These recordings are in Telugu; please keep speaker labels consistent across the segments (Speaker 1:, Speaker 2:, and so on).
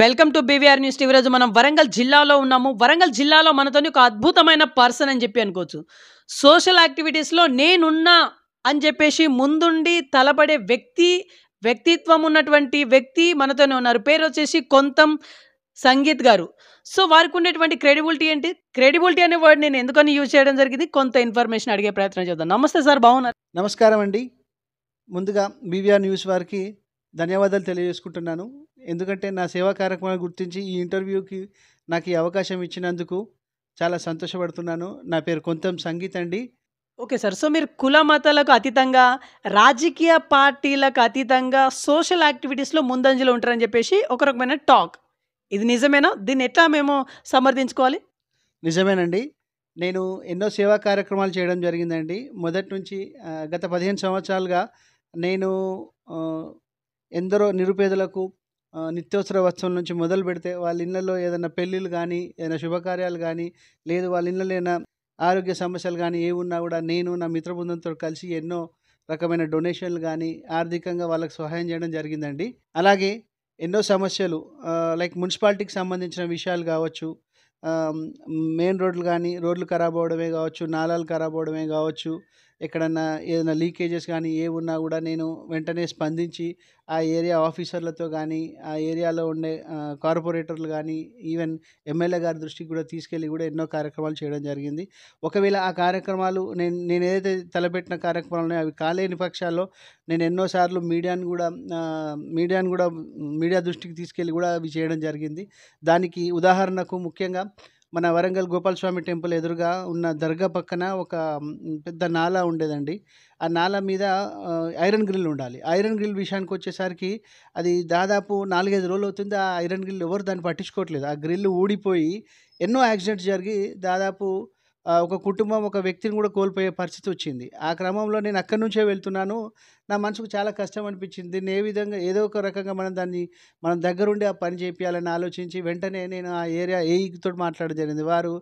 Speaker 1: Welcome to BVR news TV రోజు మనం వరంగల్ జిల్లాలో ఉన్నాము వరంగల్ జిల్లాలో మనతోని ఒక అద్భుతమైన పర్సన్ అని చెప్పి అనుకోవచ్చు సోషల్ యాక్టివిటీస్లో నేనున్నా అని చెప్పేసి ముందుండి తలపడే వ్యక్తి వ్యక్తిత్వం ఉన్నటువంటి వ్యక్తి మనతోనే ఉన్నారు పేరు వచ్చేసి కొంతం సంగీత్ గారు సో వారికి ఉండేటువంటి క్రెడిబిలిటీ ఏంటి క్రెడిబిలిటీ అనే వర్డ్ నేను ఎందుకని యూజ్ చేయడం జరిగింది కొంత ఇన్ఫర్మేషన్ అడిగే ప్రయత్నం చేద్దాం నమస్తే సార్ బాగున్నారు
Speaker 2: నమస్కారం అండి ముందుగా బీవీఆర్ న్యూస్ వారికి ధన్యవాదాలు తెలియజేసుకుంటున్నాను ఎందుకంటే నా సేవా కార్యక్రమాన్ని గుర్తించి ఈ ఇంటర్వ్యూకి నాకు ఈ అవకాశం ఇచ్చినందుకు చాలా సంతోషపడుతున్నాను నా పేరు కొంతం సంగీత్ అండి
Speaker 1: ఓకే సార్ సో మీరు కుల మతాలకు అతీతంగా రాజకీయ పార్టీలకు అతీతంగా సోషల్ యాక్టివిటీస్లో ముందంజలో ఉంటారని చెప్పేసి ఒక రకమైన టాక్ ఇది నిజమేనా దీన్ని ఎట్లా మేము సమర్థించుకోవాలి నిజమేనండి
Speaker 2: నేను ఎన్నో సేవా కార్యక్రమాలు చేయడం జరిగిందండి మొదటి నుంచి గత పదిహేను సంవత్సరాలుగా నేను ఎందరో నిరుపేదలకు నిత్యవసర వత్సవం నుంచి మొదలు పెడితే వాళ్ళ ఇళ్ళలో ఏదైనా పెళ్ళిళ్ళు కానీ ఏదైనా శుభకార్యాలు కానీ లేదు వాళ్ళ ఇళ్ళలో ఏదైనా ఆరోగ్య సమస్యలు కానీ ఏ ఉన్నా కూడా నేను నా మిత్ర బృందంతో కలిసి ఎన్నో రకమైన డొనేషన్లు కానీ ఆర్థికంగా వాళ్ళకి సహాయం చేయడం జరిగిందండి అలాగే ఎన్నో సమస్యలు లైక్ మున్సిపాలిటీకి సంబంధించిన విషయాలు కావచ్చు మెయిన్ రోడ్లు కానీ రోడ్లు ఖరాబ్ అవడమే కావచ్చు నాలాలు ఖరాబ్ అవడమే కావచ్చు ఎక్కడన్నా ఏదైనా లీకేజెస్ కానీ ఏ ఉన్నా కూడా నేను వెంటనే స్పందించి ఆ ఏరియా ఆఫీసర్లతో కానీ ఆ ఏరియాలో ఉండే కార్పొరేటర్లు కానీ ఈవెన్ ఎమ్మెల్యే గారి దృష్టికి కూడా తీసుకెళ్ళి కూడా ఎన్నో కార్యక్రమాలు చేయడం జరిగింది ఒకవేళ ఆ కార్యక్రమాలు నేను నేను ఏదైతే తలపెట్టిన కార్యక్రమాలు అవి కాలేని పక్షాల్లో నేను ఎన్నోసార్లు మీడియాను కూడా మీడియాను కూడా మీడియా దృష్టికి తీసుకెళ్ళి కూడా అవి చేయడం జరిగింది దానికి ఉదాహరణకు ముఖ్యంగా మన వరంగల్ గోపాల స్వామి టెంపుల్ ఎదురుగా ఉన్న దర్గా పక్కన ఒక పెద్ద నాల ఉండేదండి ఆ నాల మీద ఐరన్ గ్రిల్ ఉండాలి ఐరన్ గ్రిల్ విషయానికి వచ్చేసరికి అది దాదాపు నాలుగైదు రోజులు అవుతుంది ఆ ఐరన్ గ్రిల్ ఎవరు దాన్ని పట్టించుకోవట్లేదు ఆ గ్రిల్ ఊడిపోయి ఎన్నో యాక్సిడెంట్స్ జరిగి దాదాపు ఒక కుటుంబం ఒక వ్యక్తిని కూడా కోల్పోయే పరిస్థితి వచ్చింది ఆ క్రమంలో నేను అక్కడి నుంచే వెళ్తున్నాను నా మనసుకు చాలా కష్టం అనిపించింది నేను ఏ విధంగా ఏదో ఒక రకంగా మనం దాన్ని మనం దగ్గరుండి ఆ పని చేపించాలని ఆలోచించి వెంటనే నేను ఆ ఏరియా ఏఈతో మాట్లాడడం జరిగింది వారు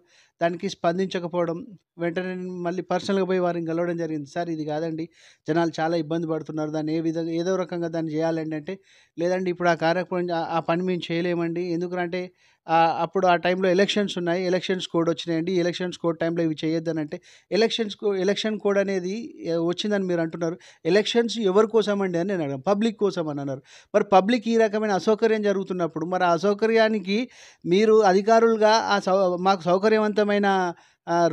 Speaker 2: దానికి స్పందించకపోవడం వెంటనే మళ్ళీ పర్సనల్గా పోయి వారిని కలవడం జరిగింది సార్ ఇది కాదండి జనాలు చాలా ఇబ్బంది పడుతున్నారు దాన్ని ఏ విధంగా ఏదో రకంగా దాన్ని చేయాలండి అంటే లేదండి ఇప్పుడు ఆ కార్యక్రమం ఆ పని మేము చేయలేమండి ఎందుకంటే అప్పుడు ఆ టైంలో ఎలక్షన్స్ ఉన్నాయి ఎలక్షన్స్ కోడ్ వచ్చినాయండి ఎలక్షన్స్ కోడ్ టైంలో ఇవి చేయొద్దని అంటే ఎలక్షన్స్ ఎలక్షన్ కోడ్ అనేది వచ్చిందని మీరు అంటున్నారు ఎలక్షన్స్ ఎవరి కోసం అండి అని నేను అడిగాను పబ్లిక్ కోసం అని అన్నారు మరి పబ్లిక్ ఈ రకమైన అసౌకర్యం జరుగుతున్నప్పుడు మరి ఆ అసౌకర్యానికి మీరు అధికారులుగా ఆ సౌ మాకు సౌకర్యవంతమైన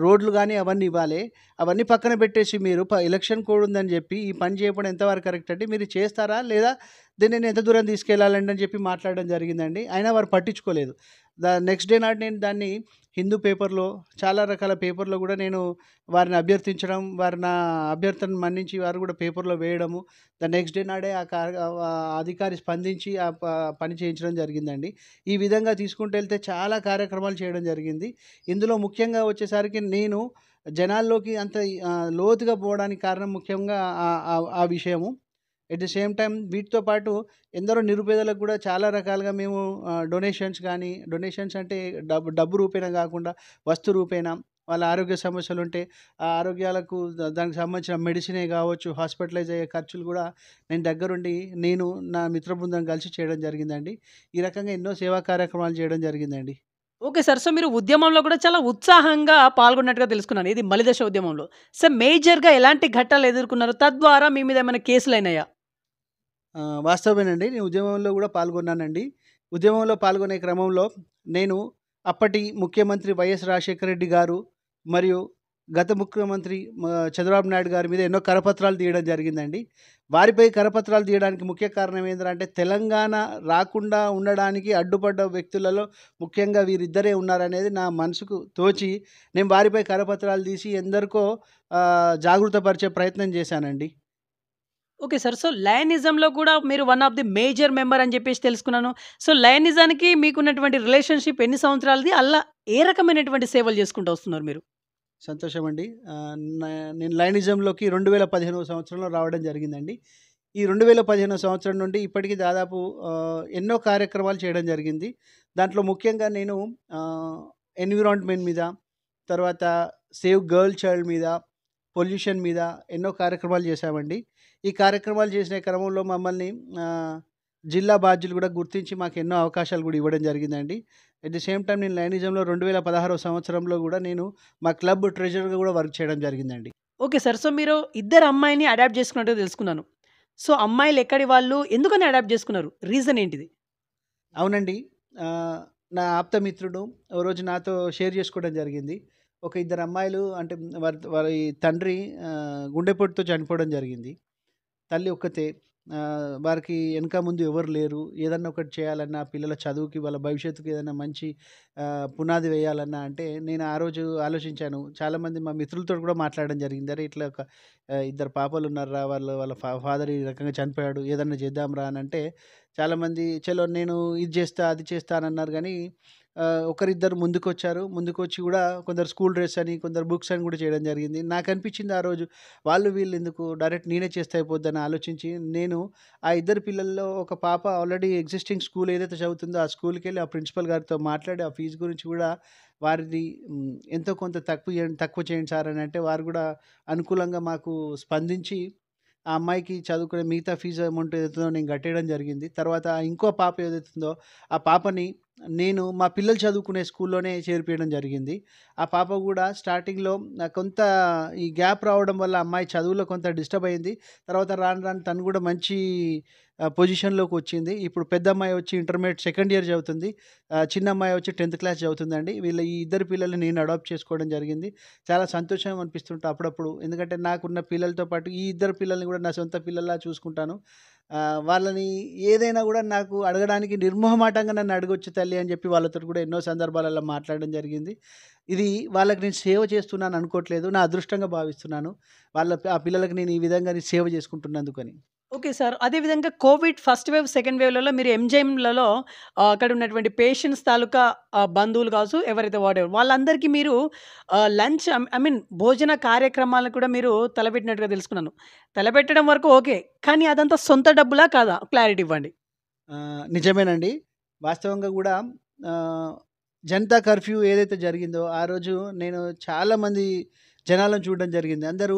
Speaker 2: రోడ్లు కానీ అవన్నీ ఇవ్వాలి అవన్నీ పక్కన పెట్టేసి మీరు ఎలక్షన్ కోడ్ ఉందని చెప్పి ఈ పని చేయడం ఎంతవరకు కరెక్ట్ అంటే మీరు చేస్తారా లేదా దీన్ని ఎంత దూరం తీసుకెళ్లాలండి అని చెప్పి మాట్లాడడం జరిగిందండి అయినా వారు పట్టించుకోలేదు దా నెక్స్ట్ డే నాడు నేను దాన్ని హిందూ పేపర్లో చాలా రకాల పేపర్లో కూడా నేను వారిని అభ్యర్థించడం వారి నా అభ్యర్థన మన్నించి వారు కూడా పేపర్లో వేయడము ద నెక్స్ట్ డే నాడే ఆ అధికారి స్పందించి ఆ పని చేయించడం జరిగిందండి ఈ విధంగా తీసుకుంటూ వెళ్తే చాలా కార్యక్రమాలు చేయడం జరిగింది ఇందులో ముఖ్యంగా వచ్చేసరికి నేను జనాల్లోకి అంత లోతుగా పోవడానికి కారణం ముఖ్యంగా ఆ విషయము ఎట్ ది సేమ్ టైం వీటితో పాటు ఎందరో నిరుపేదలకు కూడా చాలా రకాలుగా మేము డొనేషన్స్ కానీ డొనేషన్స్ అంటే డబ్బు డబ్బు రూపేణా కాకుండా వస్తు రూపేణా వాళ్ళ ఆరోగ్య సమస్యలు ఉంటే ఆ ఆరోగ్యాలకు దానికి సంబంధించిన మెడిసినే కావచ్చు హాస్పిటలైజ్ అయ్యే ఖర్చులు కూడా నేను దగ్గరుండి నేను నా మిత్ర బృందం కలిసి చేయడం జరిగిందండి ఈ రకంగా ఎన్నో సేవా కార్యక్రమాలు చేయడం జరిగిందండి
Speaker 1: ఓకే సార్ సో మీరు ఉద్యమంలో కూడా చాలా ఉత్సాహంగా పాల్గొన్నట్టుగా తెలుసుకున్నాను ఇది మలిదశ ఉద్యమంలో సార్ మేజర్గా ఎలాంటి ఘట్టాలు ఎదుర్కొన్నారు తద్వారా మీ మీద ఏమైనా కేసులు అయినాయా
Speaker 2: వాస్తవమేనండి నేను ఉద్యమంలో కూడా పాల్గొన్నానండి ఉద్యమంలో పాల్గొనే క్రమంలో నేను అప్పటి ముఖ్యమంత్రి వైఎస్ రాజశేఖర రెడ్డి గారు మరియు గత ముఖ్యమంత్రి చంద్రబాబు నాయుడు గారి మీద ఎన్నో కరపత్రాలు తీయడం జరిగిందండి వారిపై కరపత్రాలు తీయడానికి ముఖ్య కారణం ఏంటంటే తెలంగాణ రాకుండా ఉండడానికి అడ్డుపడ్డ వ్యక్తులలో ముఖ్యంగా వీరిద్దరే ఉన్నారనేది నా మనసుకు తోచి నేను వారిపై కరపత్రాలు తీసి ఎందరికో జాగృతపరిచే ప్రయత్నం చేశానండి
Speaker 1: ఓకే సార్ సో లయనిజంలో కూడా మీరు one of the major member అని చెప్పేసి తెలుసుకున్నాను సో లయనిజానికి మీకున్నటువంటి రిలేషన్షిప్ ఎన్ని సంవత్సరాలది అలా ఏ రకమైనటువంటి సేవలు చేసుకుంటూ వస్తున్నారు మీరు
Speaker 2: సంతోషం అండి నేను లయనిజంలోకి రెండు వేల పదిహేనవ సంవత్సరంలో రావడం జరిగిందండి ఈ రెండు వేల పదిహేనవ సంవత్సరం నుండి ఇప్పటికీ దాదాపు ఎన్నో కార్యక్రమాలు చేయడం జరిగింది దాంట్లో ముఖ్యంగా నేను ఎన్విరాన్మెంట్ మీద తర్వాత సేవ్ గర్ల్ చైల్డ్ మీద పొల్యూషన్ మీద ఎన్నో కార్యక్రమాలు చేశామండి ఈ కార్యక్రమాలు చేసిన క్రమంలో మమ్మల్ని జిల్లా బాధ్యులు కూడా గుర్తించి మాకు ఎన్నో అవకాశాలు కూడా ఇవ్వడం జరిగిందండి అట్ ది సేమ్ టైం నేను లైనిజంలో రెండు వేల పదహారో సంవత్సరంలో కూడా నేను మా క్లబ్ ట్రెజరర్గా కూడా వర్క్ చేయడం జరిగిందండి
Speaker 1: ఓకే సార్ సో మీరు ఇద్దరు అమ్మాయిని అడాప్ట్ చేసుకున్నట్టు తెలుసుకున్నాను సో అమ్మాయిలు ఎక్కడి వాళ్ళు ఎందుకని అడాప్ట్ చేసుకున్నారు రీజన్ ఏంటిది అవునండి నా ఆప్తమిత్రుడు ఓ రోజు నాతో
Speaker 2: షేర్ చేసుకోవడం జరిగింది ఒక ఇద్దరు అమ్మాయిలు అంటే వారి వారి తండ్రి గుండెపోటుతో చనిపోవడం జరిగింది తల్లి ఒక్కతే వారికి వెనక ముందు ఎవరు లేరు ఏదన్నా ఒకటి చేయాలన్నా పిల్లల చదువుకి వాళ్ళ భవిష్యత్తుకి ఏదైనా మంచి పునాది వేయాలన్నా అంటే నేను ఆ రోజు ఆలోచించాను చాలామంది మా మిత్రులతో కూడా మాట్లాడడం జరిగింది అరే ఇట్లా ఒక ఇద్దరు పాపలు ఉన్నారా వాళ్ళు వాళ్ళ ఫాదర్ ఈ రకంగా చనిపోయాడు ఏదన్నా చేద్దాం రా అని అంటే చాలామంది చలో నేను ఇది చేస్తా అది చేస్తానన్నారు కానీ ఒకరిద్దరు ముందుకు వచ్చారు ముందుకు వచ్చి కూడా కొందరు స్కూల్ డ్రెస్ అని కొందరు బుక్స్ అని కూడా చేయడం జరిగింది నాకు అనిపించింది ఆ రోజు వాళ్ళు వీళ్ళు ఎందుకు డైరెక్ట్ నేనే చేస్తే అయిపోద్దని ఆలోచించి నేను ఆ ఇద్దరు పిల్లల్లో ఒక పాప ఆల్రెడీ ఎగ్జిస్టింగ్ స్కూల్ ఏదైతే చదువుతుందో ఆ స్కూల్కి వెళ్ళి ఆ ప్రిన్సిపల్ గారితో మాట్లాడి ఆ ఫీజు గురించి కూడా వారిది ఎంతో కొంత తక్కువ తక్కువ చేయండి సార్ అని అంటే వారు కూడా అనుకూలంగా మాకు స్పందించి ఆ అమ్మాయికి చదువుకునే మిగతా ఫీజు అమౌంట్ ఏదైతుందో నేను కట్టేయడం జరిగింది తర్వాత ఇంకో పాప ఏదైతుందో ఆ పాపని నేను మా పిల్లలు చదువుకునే స్కూల్లోనే చేరిపోయడం జరిగింది. ఆ పాప కూడా స్టార్టింగ్‌లో కొంత ఈ గ్యాప్ రావడం వల్ల అమ్మాయి చదువులో కొంత డిస్టర్బ్ అయింది. తర్వాత రాను రాను తను కూడా మంచి పొజిషన్లోకి వచ్చింది ఇప్పుడు పెద్ద అమ్మాయి వచ్చి ఇంటర్మీడియట్ సెకండ్ ఇయర్ చదువుతుంది చిన్న అమ్మాయి వచ్చి టెన్త్ క్లాస్ చదువుతుందండి వీళ్ళ ఈ ఇద్దరు పిల్లల్ని నేను అడాప్ట్ చేసుకోవడం జరిగింది చాలా సంతోషం అనిపిస్తుంటా అప్పుడప్పుడు ఎందుకంటే నాకున్న పిల్లలతో పాటు ఈ ఇద్దరు పిల్లల్ని కూడా నా సొంత పిల్లల్లా చూసుకుంటాను వాళ్ళని ఏదైనా కూడా నాకు అడగడానికి నిర్మోహమాటంగా నన్ను అడగొచ్చు తల్లి అని చెప్పి వాళ్ళతో కూడా ఎన్నో సందర్భాలలో మాట్లాడడం జరిగింది ఇది వాళ్ళకి నేను సేవ చేస్తున్నాను అనుకోవట్లేదు నా అదృష్టంగా భావిస్తున్నాను వాళ్ళ ఆ పిల్లలకు నేను ఈ విధంగా సేవ చేసుకుంటున్నందుకని
Speaker 1: ఓకే సార్ అదేవిధంగా కోవిడ్ ఫస్ట్ వేవ్ సెకండ్ వేవ్లలో మీరు ఎంజైమ్లలో అక్కడ ఉన్నటువంటి పేషెంట్స్ తాలూకా బంధువులు కావచ్చు ఎవరైతే వాడేవారు వాళ్ళందరికీ మీరు లంచ్ ఐ మీన్ భోజన కార్యక్రమాలను కూడా మీరు తలపెట్టినట్టుగా తెలుసుకున్నాను తలపెట్టడం వరకు ఓకే కానీ అదంతా సొంత డబ్బులా కాదా క్లారిటీ ఇవ్వండి
Speaker 2: నిజమేనండి వాస్తవంగా కూడా జనతా కర్ఫ్యూ ఏదైతే జరిగిందో ఆ రోజు నేను చాలామంది జనాలను చూడడం జరిగింది అందరూ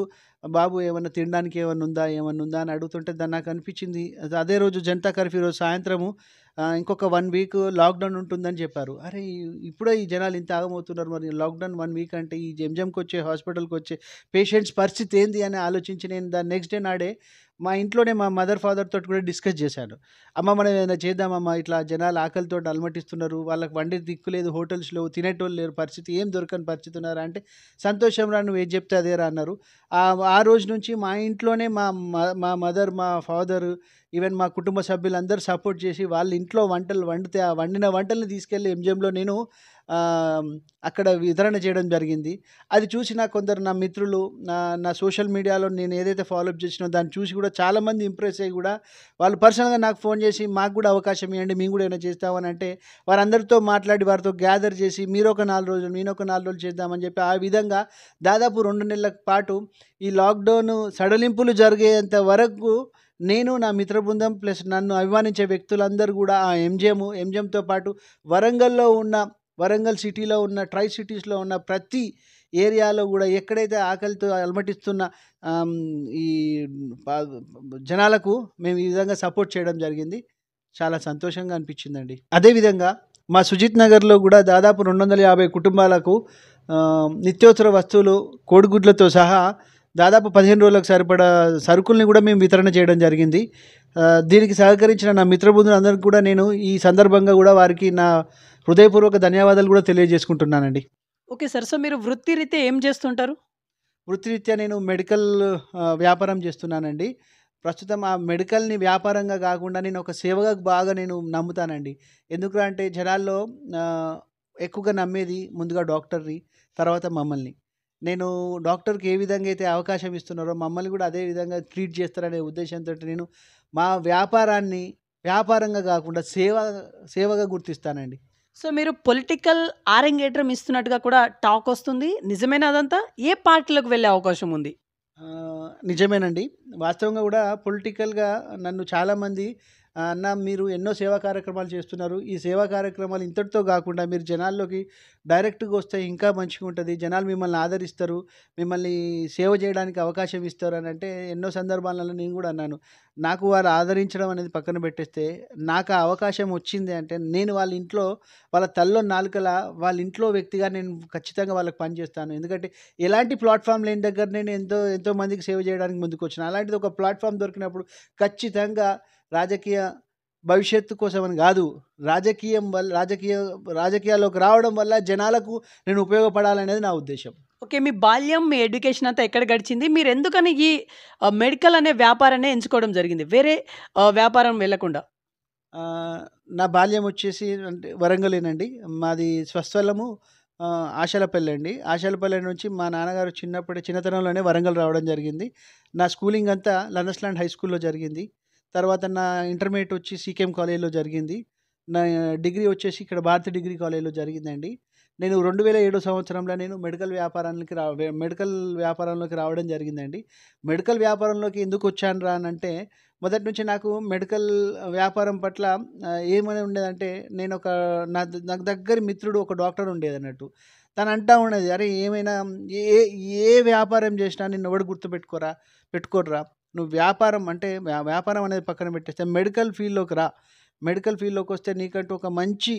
Speaker 2: బాబు ఏమన్నా తినడానికి ఏమన్నా ఉందా ఏమన్నా ఉందా అని అడుగుతుంటే దాన్ని నాకు అనిపించింది అదే రోజు జనతా కర్ఫ్యూ రోజు సాయంత్రము ఇంకొక వన్ వీక్ లాక్డౌన్ ఉంటుందని చెప్పారు అరే ఇప్పుడే ఈ జనాలు ఇంత ఆగమవుతున్నారు మరి లాక్డౌన్ వన్ వీక్ అంటే ఈ జంజంకి వచ్చే హాస్పిటల్కి వచ్చే పేషెంట్స్ పరిస్థితి ఏంది అని ఆలోచించి నేను దాని నెక్స్ట్ డే నాడే మా ఇంట్లోనే మా మదర్ ఫాదర్ తోటి కూడా డిస్కస్ చేశాను అమ్మ మనం ఏదైనా చేద్దామమ్మా ఇట్లా జనాలు ఆకలితో అలమటిస్తున్నారు వాళ్ళకి వండి దిక్కు లేదు హోటల్స్లో తినేటోళ్ళు లేరు పరిస్థితి ఏం దొరకని పరిస్థితి ఉన్నారా అంటే సంతోషం రా నువ్వు ఏం చెప్తే అదేరా అన్నారు ఆ రోజు నుంచి మా ఇంట్లోనే మా మా మదర్ మా ఫాదర్ ఈవెన్ మా కుటుంబ సభ్యులందరూ సపోర్ట్ చేసి వాళ్ళ ఇంట్లో వంటలు వండితే ఆ వండిన వంటల్ని తీసుకెళ్ళి ఎంజిఎంలో నేను అక్కడ వితరణ చేయడం జరిగింది అది చూసి నా కొందరు నా మిత్రులు నా నా సోషల్ మీడియాలో నేను ఏదైతే ఫాలోఅప్ చేసినో దాన్ని చూసి కూడా చాలామంది ఇంప్రెస్ అయ్యి కూడా వాళ్ళు పర్సనల్గా నాకు ఫోన్ చేసి మాకు కూడా అవకాశం ఇవ్వండి మేము కూడా ఏమైనా చేస్తామని అంటే వారందరితో మాట్లాడి వారితో గ్యాదర్ చేసి మీరు ఒక నాలుగు రోజులు నేను ఒక నాలుగు రోజులు చేద్దామని చెప్పి ఆ విధంగా దాదాపు రెండు నెలల పాటు ఈ లాక్డౌన్ సడలింపులు జరిగేంత వరకు నేను నా మిత్ర బృందం ప్లస్ నన్ను అభిమానించే వ్యక్తులందరూ కూడా ఆ ఎంజిఎం ఎంజిఎంతో పాటు వరంగల్లో ఉన్న వరంగల్ సిటీలో ఉన్న ట్రై సిటీస్లో ఉన్న ప్రతి ఏరియాలో కూడా ఎక్కడైతే ఆకలితో అలమటిస్తున్న ఈ జనాలకు మేము ఈ విధంగా సపోర్ట్ చేయడం జరిగింది చాలా సంతోషంగా అనిపించిందండి అదేవిధంగా మా సుజిత్ నగర్లో కూడా దాదాపు రెండు వందల యాభై కుటుంబాలకు నిత్యవసర వస్తువులు కోడిగుడ్లతో సహా దాదాపు పదిహేను రోజులకు సరిపడా సరుకుల్ని కూడా మేము వితరణ చేయడం జరిగింది దీనికి సహకరించిన నా మిత్రబృందులందరికీ కూడా నేను ఈ సందర్భంగా కూడా వారికి నా హృదయపూర్వక ధన్యవాదాలు కూడా తెలియజేసుకుంటున్నానండి ఓకే సార్ సో మీరు వృత్తిరీత్యా ఏం చేస్తుంటారు వృత్తిరీత్యా నేను మెడికల్ వ్యాపారం చేస్తున్నానండి ప్రస్తుతం ఆ మెడికల్ని వ్యాపారంగా కాకుండా నేను ఒక సేవగా బాగా నేను నమ్ముతానండి ఎందుకు అంటే జనాల్లో ఎక్కువగా నమ్మేది ముందుగా డాక్టర్ని తర్వాత మమ్మల్ని నేను డాక్టర్కి ఏ విధంగా అయితే అవకాశం ఇస్తున్నారో మమ్మల్ని కూడా అదే విధంగా ట్రీట్ చేస్తారనే ఉద్దేశంతో నేను మా వ్యాపారాన్ని వ్యాపారంగా
Speaker 1: కాకుండా సేవ సేవగా గుర్తిస్తానండి సో మీరు పొలిటికల్ ఆరెంగేట్రం ఇస్తున్నట్టుగా కూడా టాక్ వస్తుంది నిజమైన అదంతా ఏ పార్టీలకు వెళ్ళే అవకాశం ఉంది నిజమేనండి వాస్తవంగా కూడా
Speaker 2: పొలిటికల్గా నన్ను చాలామంది అన్న మీరు ఎన్నో సేవా కార్యక్రమాలు చేస్తున్నారు ఈ సేవా కార్యక్రమాలు ఇంతటితో కాకుండా మీరు జనాల్లోకి డైరెక్ట్గా వస్తే ఇంకా మంచిగా ఉంటుంది జనాలు మిమ్మల్ని ఆదరిస్తారు మిమ్మల్ని సేవ చేయడానికి అవకాశం ఇస్తారు అని అంటే ఎన్నో సందర్భాలలో నేను కూడా అన్నాను నాకు వారు ఆదరించడం అనేది పక్కన పెట్టేస్తే నాకు ఆ అవకాశం వచ్చింది అంటే నేను వాళ్ళ ఇంట్లో వాళ్ళ తల్లో నాలుకల వాళ్ళ ఇంట్లో వ్యక్తిగా నేను ఖచ్చితంగా వాళ్ళకి పనిచేస్తాను ఎందుకంటే ఎలాంటి ప్లాట్ఫామ్ లేని దగ్గర నేను ఎంతో ఎంతో మందికి సేవ చేయడానికి ముందుకు వచ్చిన అలాంటిది ఒక ప్లాట్ఫామ్ దొరికినప్పుడు ఖచ్చితంగా రాజకీయ భవిష్యత్తు కోసం అని కాదు రాజకీయం వల్ల రాజకీయ రాజకీయాల్లోకి రావడం వల్ల జనాలకు నేను
Speaker 1: ఉపయోగపడాలనేది నా ఉద్దేశం ఓకే మీ బాల్యం మీ ఎడ్యుకేషన్ అంతా ఎక్కడ గడిచింది మీరు ఎందుకని ఈ మెడికల్ అనే వ్యాపారాన్ని ఎంచుకోవడం జరిగింది వేరే వ్యాపారం వెళ్లకుండా
Speaker 2: నా బాల్యం వచ్చేసి అంటే వరంగలేనండి మాది స్వస్థలము ఆశాలపల్లె అండి ఆశాలపల్లె నుంచి మా నాన్నగారు చిన్నప్పుడు చిన్నతనంలోనే వరంగల్ రావడం జరిగింది నా స్కూలింగ్ అంతా లనస్లాండ్ హై స్కూల్లో జరిగింది తర్వాత నా ఇంటర్మీడియట్ వచ్చి సీకేఎం కాలేజ్లో జరిగింది నా డిగ్రీ వచ్చేసి ఇక్కడ భారతి డిగ్రీ కాలేజ్లో జరిగిందండి నేను రెండు వేల ఏడో సంవత్సరంలో నేను మెడికల్ వ్యాపారానికి రా మెడికల్ వ్యాపారంలోకి రావడం జరిగిందండి మెడికల్ వ్యాపారంలోకి ఎందుకు వచ్చాను రా అంటే మొదటి నుంచి నాకు మెడికల్ వ్యాపారం పట్ల ఏమని ఉండేదంటే నేను ఒక నా నాకు దగ్గర మిత్రుడు ఒక డాక్టర్ ఉండేది అన్నట్టు తను అంటా ఉండేది అరే ఏమైనా ఏ ఏ వ్యాపారం చేసినా నిన్ను ఎవడు గుర్తుపెట్టుకోరా పెట్టుకోరా నువ్వు వ్యాపారం అంటే వ్యాపారం అనేది పక్కన పెట్టేస్తే మెడికల్ ఫీల్డ్లోకి రా మెడికల్ ఫీల్డ్లోకి వస్తే నీకంటూ ఒక మంచి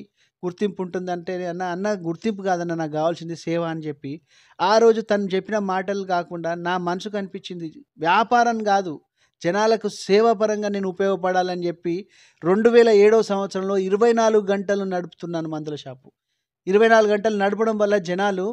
Speaker 2: గుర్తింపు ఉంటుంది అంటే అన్న అన్న గుర్తింపు కాదన్న నాకు కావాల్సింది సేవ అని చెప్పి ఆ రోజు తను చెప్పిన మాటలు కాకుండా నా మనసు కనిపించింది వ్యాపారం కాదు జనాలకు సేవాపరంగా నేను ఉపయోగపడాలని చెప్పి రెండు వేల ఏడవ సంవత్సరంలో ఇరవై నాలుగు గంటలు నడుపుతున్నాను మందుల షాపు ఇరవై నాలుగు గంటలు నడపడం వల్ల జనాలు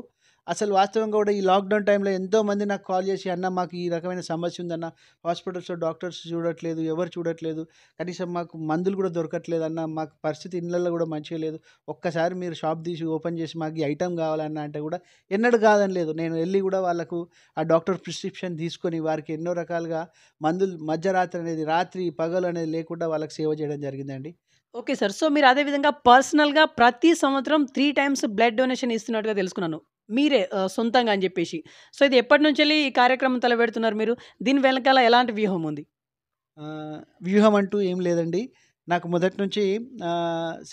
Speaker 2: అసలు వాస్తవంగా కూడా ఈ లాక్డౌన్ టైంలో ఎంతోమంది నాకు కాల్ చేసి అన్న మాకు ఈ రకమైన సమస్య ఉందన్న హాస్పిటల్స్లో డాక్టర్స్ చూడట్లేదు ఎవరు చూడట్లేదు కనీసం మాకు మందులు కూడా దొరకట్లేదు అన్న మాకు పరిస్థితి ఇళ్ళల్లో కూడా మంచిగా లేదు ఒక్కసారి మీరు షాప్ తీసి ఓపెన్ చేసి మాకు ఈ ఐటమ్ కావాలన్న అంటే కూడా ఎన్నడూ కాదని లేదు నేను వెళ్ళి కూడా వాళ్ళకు ఆ డాక్టర్ ప్రిస్క్రిప్షన్ తీసుకొని వారికి ఎన్నో రకాలుగా మందులు మధ్యరాత్రి అనేది రాత్రి పగలు అనేది లేకుండా వాళ్ళకి సేవ చేయడం జరిగిందండి
Speaker 1: ఓకే సార్ సో మీరు అదేవిధంగా పర్సనల్గా ప్రతి సంవత్సరం త్రీ టైమ్స్ బ్లడ్ డొనేషన్ ఇస్తున్నట్టుగా తెలుసుకున్నాను మీరే సొంతంగా అని చెప్పేసి సో ఇది ఎప్పటి నుంచి వెళ్ళి ఈ కార్యక్రమం తలబెడుతున్నారు మీరు దీని వెనకాల ఎలాంటి వ్యూహం ఉంది
Speaker 2: వ్యూహం అంటూ ఏం లేదండి నాకు మొదటి నుంచి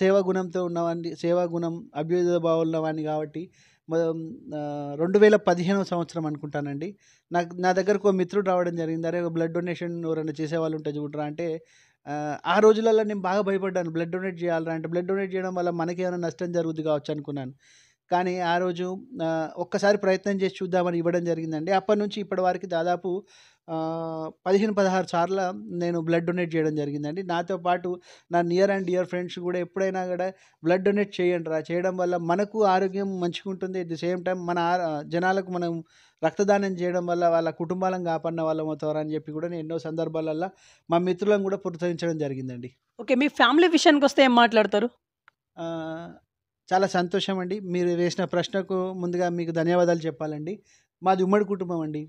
Speaker 2: సేవా గుణంతో ఉన్నవాడిని సేవా గుణం అభ్యుదయ భావం ఉన్నవాడిని కాబట్టి రెండు వేల పదిహేనవ సంవత్సరం అనుకుంటానండి నాకు నా దగ్గరకు ఒక మిత్రుడు రావడం జరిగింది అరే బ్లడ్ డొనేషన్ ఎవరైనా చేసేవాళ్ళు ఉంటే చూడరా అంటే ఆ రోజులలో నేను బాగా భయపడ్డాను బ్లడ్ డొనేట్ చేయాలరా అంటే బ్లడ్ డొనేట్ చేయడం వల్ల మనకేమైనా నష్టం జరుగుద్ది కావచ్చు అనుకున్నాను కానీ ఆ రోజు ఒక్కసారి ప్రయత్నం చేసి చూద్దామని ఇవ్వడం జరిగిందండి. అప్పటి నుంచి ఇప్పటి వరకు దాదాపు పదిహేను పదహారు సార్లు సార్ల నేను బ్లడ్ డొనేట్ చేయడం జరిగిందండి. నాతో పాటు నా నియర్ అండ్ డియర్ ఫ్రెండ్స్ కూడా ఎప్పుడైనా కూడా బ్లడ్ డొనేట్ చేయండి రా చేయడం వల్ల మనకు ఆరోగ్యం ఉంటుంది ఎట్ ది సేమ్ టైం మన జనాలకు మనం రక్తదానం చేయడం వల్ల వాళ్ళ కుటుంబాలను కాపాడిన వాళ్ళం అవుతారా అని చెప్పి కూడా నేను ఎన్నో సందర్భాలలో మా మిత్రులను కూడా ప్రోత్సహించడం జరిగిందండి.
Speaker 1: ఓకే. మీ ఫ్యామిలీ విషయానికి వస్తే ఏం మాట్లాడతారు? చాలా సంతోషం అండి మీరు వేసిన ప్రశ్నకు
Speaker 2: ముందుగా మీకు ధన్యవాదాలు చెప్పాలండి మాది ఉమ్మడి కుటుంబం అండి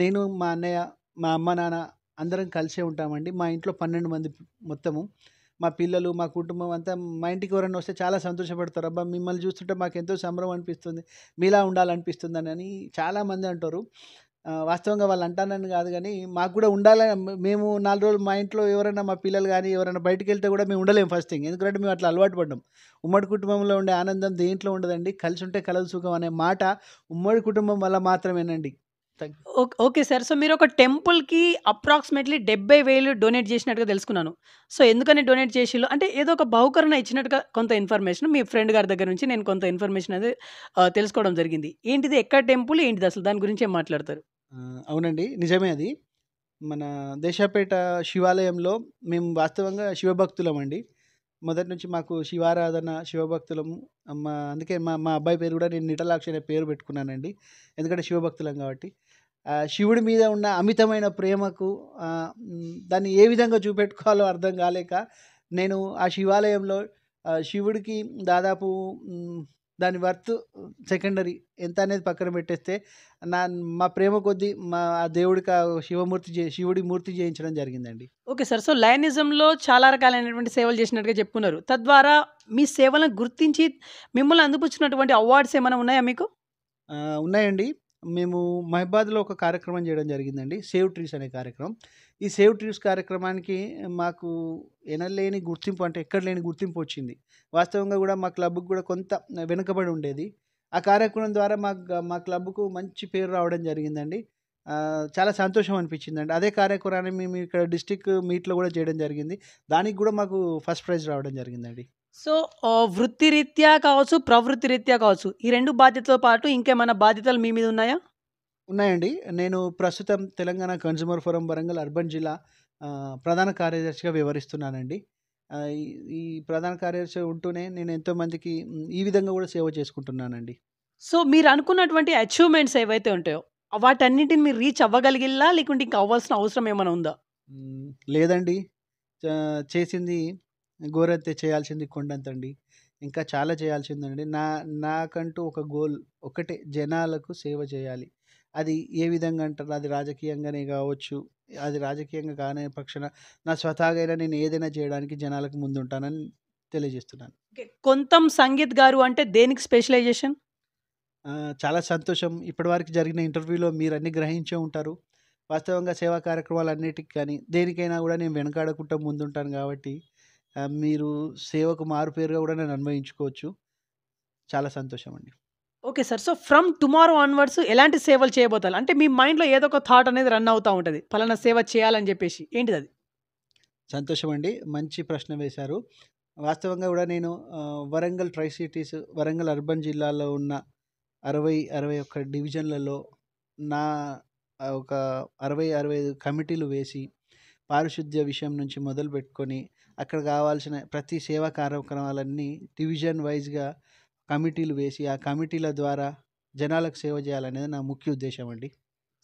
Speaker 2: నేను మా అన్నయ్య మా అమ్మ నాన్న అందరం కలిసే ఉంటామండి మా ఇంట్లో పన్నెండు మంది మొత్తము మా పిల్లలు మా కుటుంబం అంతా మా ఇంటికి ఎవరైనా వస్తే చాలా సంతోషపడతారు అబ్బా మిమ్మల్ని చూస్తుంటే మాకు ఎంతో సంబరం అనిపిస్తుంది మీలా ఉండాలనిపిస్తుందని అని చాలామంది అంటారు వాస్తవంగా వాళ్ళు అంటానని కాదు కానీ మాకు కూడా ఉండాలి మేము నాలుగు రోజులు మా ఇంట్లో ఎవరైనా మా పిల్లలు కానీ ఎవరైనా వెళ్తే కూడా మేము ఉండలేము ఫస్ట్ థింగ్. ఎందుకంటే మేము అట్లా అలవాటు పడ్డాం. ఉమ్మడి కుటుంబంలో ఉండే ఆనందం దేంట్లో ఉండదండి. కలిసి ఉంటే కలదు సుఖం
Speaker 1: అనే మాట ఉమ్మడి కుటుంబం వల్ల మాత్రమేనండి. Okay sir. సో, మీరు ఒక టెంపుల్‌కి అప్రాక్సిమేట్‌లీ డెబ్బై వేలు డొనేట్ చేసినట్టుగా తెలుసుకున్నాను సో, ఎందుకని డొనేట్ చేషిల్లు అంటే ఏదో ఒక బహుకరణ ఇచ్చినట్టుగా కొంత ఇన్ఫర్మేషన్ మీ ఫ్రెండ్ గారి దగ్గర నుంచి నేను కొంత ఇన్ఫర్మేషన్ అనేది తెలుసుకోవడం జరిగింది. ఏంటిది? ఎక్కడ టెంపుల్? ఏంటిది అసలు దాని గురించి ఏం మాట్లాడతారు?
Speaker 2: అవునండి నిజమే అది. మన దేశాపేట శివాలయంలో మేము వాస్తవంగా శివభక్తులమండి. మొదటి నుంచి మాకు శివారాధన, శివభక్తులము. మా అందుకే మా మా అబ్బాయి పేరు కూడా నేను నిటలాక్షి అనే పేరు పెట్టుకున్నానండి. ఎందుకంటే శివభక్తులం కాబట్టి శివుడి మీద ఉన్న అమితమైన ప్రేమకు దాన్ని ఏ విధంగా చూపెట్టుకోవాలో అర్థం కాలేక నేను ఆ శివాలయంలో శివుడికి దాదాపు దాని వర్త్ సెకండరీ ఎంత అనేది పక్కన పెట్టేస్తే నా మా ప్రేమ కొద్దీ మా ఆ దేవుడికి శివమూర్తి శివుడి మూర్తి చేయించడం జరిగిందండి
Speaker 1: ఓకే సార్ సో లయనిజంలో చాలా రకాలైనటువంటి సేవలు చేసినట్టుగా చెప్పుకున్నారు తద్వారా మీ సేవలను గుర్తించి మిమ్మల్ని అందుపుచ్చినటువంటి అవార్డ్స్ ఏమైనా ఉన్నాయా మీకు
Speaker 2: ఉన్నాయండి మేము మహిబాద్లో ఒక కార్యక్రమం చేయడం జరిగిందండి సేవ్ ట్రీస్ అనే కార్యక్రమం ఈ సేవ్ ట్రీస్ కార్యక్రమానికి మాకు ఎనలేని గుర్తింపు అంటే ఎక్కడ లేని గుర్తింపు వచ్చింది వాస్తవంగా కూడా మా క్లబ్కి కూడా కొంత వెనుకబడి ఉండేది ఆ కార్యక్రమం ద్వారా మా మా క్లబ్కు మంచి పేరు రావడం జరిగిందండి చాలా సంతోషం అనిపించిందండి అదే కార్యక్రమాన్ని మేము ఇక్కడ డిస్టిక్ మీట్లో కూడా చేయడం జరిగింది దానికి కూడా మాకు ఫస్ట్ ప్రైజ్ రావడం జరిగిందండి
Speaker 1: సో వృత్తిరీత్యా కావచ్చు ప్రవృత్తి రీత్యా కావచ్చు ఈ రెండు బాధ్యతతో పాటు ఇంకేమైనా బాధ్యతలు మీ మీద ఉన్నాయా
Speaker 2: ఉన్నాయండి నేను ప్రస్తుతం Telangana consumer forum Warangal urban జిల్లా ప్రధాన కార్యదర్శిగా వివరిస్తున్నానండి ఈ ప్రధాన కార్యదర్శి ఉంటూనే నేను ఎంతోమందికి ఈ విధంగా కూడా సేవ చేసుకుంటున్నానండి
Speaker 1: సో మీరు అనుకున్నటువంటి అచీవ్మెంట్స్ ఏవైతే ఉంటాయో వాటన్నిటిని మీరు రీచ్ అవ్వగలిగిలా లేకుంటే ఇంకా అవ్వాల్సిన అవసరం ఏమైనా ఉందా
Speaker 2: లేదండి చేసింది గోరంతే చేయాల్సింది కొండంతండి ఇంకా చాలా చేయాల్సిందండి నా నాకంటూ ఒక గోల్ ఒకటే జనాలకు సేవ చేయాలి అది ఏ విధంగా అంటారు అది రాజకీయంగానే కావచ్చు అది రాజకీయంగా కాని పక్షాన నా స్వతహాగైనా నేను ఏదైనా చేయడానికి జనాలకు ముందుంటానని తెలియజేస్తున్నాను
Speaker 1: కొంతం సంగీత్ గారు అంటే దేనికి స్పెషలైజేషన్
Speaker 2: చాలా సంతోషం ఇప్పటివరకు జరిగిన ఇంటర్వ్యూలో మీరు అన్ని గ్రహించే ఉంటారు వాస్తవంగా సేవా కార్యక్రమాలు అన్నిటికీ కానీ దేనికైనా కూడా నేను వెనకాడకుండా ముందుంటాను కాబట్టి మీరు సేవకు మారుపేరుగా కూడా నేను అనుభవించుకోవచ్చు చాలా సంతోషం అండి
Speaker 1: okay sir so from tomorrow onwards ఎలాంటి సేవలు చేయబోతారు అంటే మీ మైండ్లో ఏదో ఒక థాట్ అనేది రన్ అవుతూ ఉంటుంది ఫలానా సేవ చేయాలని చెప్పేసి ఏంటిది అది
Speaker 2: సంతోషం అండి మంచి ప్రశ్న వేశారు వాస్తవంగా కూడా నేను Warangal tri cities Warangal urban జిల్లాలో ఉన్న అరవై అరవై ఒక్క డివిజన్లలో నా ఒక అరవై అరవై ఐదు కమిటీలు వేసి పారిశుద్ధ్య విషయం నుంచి మొదలు పెట్టుకొని అక్కడ కావాల్సిన ప్రతి సేవా కార్యక్రమాలన్నీ డివిజన్ వైజ్గా కమిటీలు వేసి ఆ కమిటీల ద్వారా జనాలకు సేవ చేయాలనేది నా ముఖ్య ఉద్దేశం అండి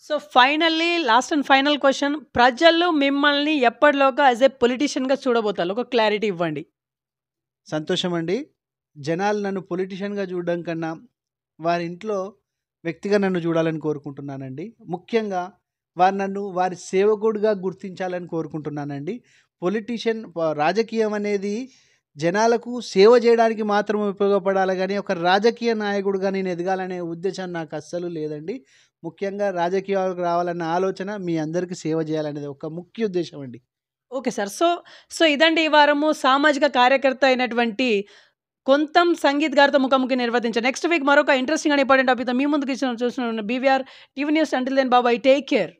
Speaker 1: so finally last and final question ప్రజలు మిమ్మల్ని ఎప్పటిలోగా యాజ్ ఏ పొలిటీషియన్గా చూడబోతారు ఒక క్లారిటీ ఇవ్వండి
Speaker 2: సంతోషం అండి జనాలు నన్ను పొలిటీషియన్గా చూడడం కన్నా వారి ఇంట్లో వ్యక్తిగా నన్ను చూడాలని కోరుకుంటున్నానండి ముఖ్యంగా వారు నన్ను వారి సేవకుడిగా గుర్తించాలని కోరుకుంటున్నానండి పొలిటీషియన్ రాజకీయం అనేది జనాలకు సేవ చేయడానికి మాత్రమే ఉపయోగపడాలి కానీ ఒక రాజకీయ నాయకుడుగా నేను ఎదగాలనే ఉద్దేశం నాకు అస్సలు లేదండి ముఖ్యంగా రాజకీయాలకు రావాలన్న ఆలోచన మీ అందరికీ సేవ చేయాలనేది ఒక ముఖ్య ఉద్దేశం అండి
Speaker 1: ఓకే సార్ సో సో ఇదండి ఈ వారము సామాజిక కార్యకర్త అయినటువంటి కొంతం సంగీత్ గారితో ముఖాముఖి నిర్వర్తించారు నెక్స్ట్ వీక్ మరొక ఇంట్రెస్టింగ్ అని ఇంపార్టెంట్ టాపిక్తో మీ ముందుకు ఇచ్చిన చూసిన BVR TV news until then bye bye take care